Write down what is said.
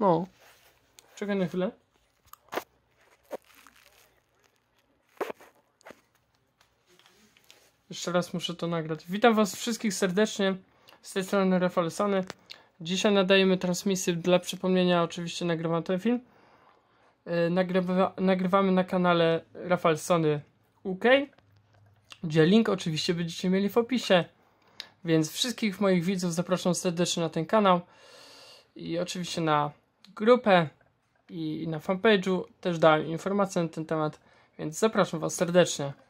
No. Czekaj na chwilę. Jeszcze raz muszę to nagrać. Witam Was wszystkich serdecznie. Z tej strony Rafał Sany. Dzisiaj nadajemy transmisję dla przypomnienia. Oczywiście nagrywam ten film. E, nagrywa, nagrywamy na kanale Rafał Sony UK, gdzie link oczywiście będziecie mieli w opisie. Więc wszystkich moich widzów zapraszam serdecznie na ten kanał i oczywiście na grupę i na fanpage'u też dałem informacje na ten temat, więc zapraszam Was serdecznie.